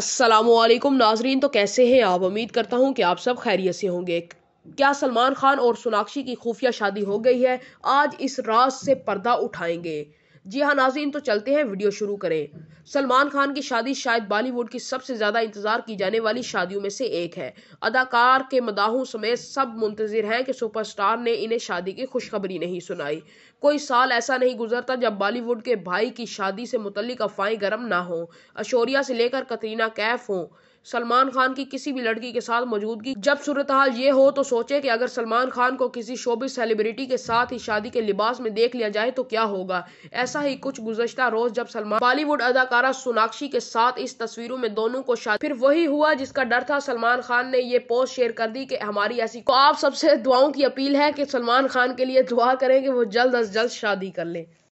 असलम नाजरीन तो कैसे हैं आप उम्मीद करता हूँ कि आप सब खैरियत से होंगे क्या सलमान खान और सोनाक्षी की खुफिया शादी हो गई है आज इस राज से पर्दा उठाएंगे जी हाँ नाजीन तो चलते हैं वीडियो शुरू करें सलमान खान की शादी शायद बॉलीवुड की सबसे ज़्यादा इंतज़ार की जाने वाली शादियों में से एक है अदाकार के मदाहों समेत सब मुंतज़र हैं कि सुपरस्टार ने इन्हें शादी की खुशखबरी नहीं सुनाई कोई साल ऐसा नहीं गुजरता जब बॉलीवुड के भाई की शादी से मुतलिक अफवाहें गर्म ना हों अशोरिया से लेकर कतरीना कैफ हों सलमान खान की किसी भी लड़की के साथ मौजूदगी जब सूरत हाल ये हो तो सोचे कि अगर सलमान खान को किसी शोबी सेलिब्रिटी के साथ ही शादी के लिबास में देख लिया जाए तो क्या होगा ऐसा ही कुछ गुजशत रोज जब सलमान बॉलीवुड अदाकारा सोनाक्षी के साथ इस तस्वीरों में दोनों को शादी फिर वही हुआ जिसका डर था सलमान खान ने ये पोस्ट शेयर कर दी कि हमारी ऐसी तो आप सबसे दुआओं की अपील है कि सलमान खान के लिए दुआ करें कि वो जल्द अज जल्द शादी कर ले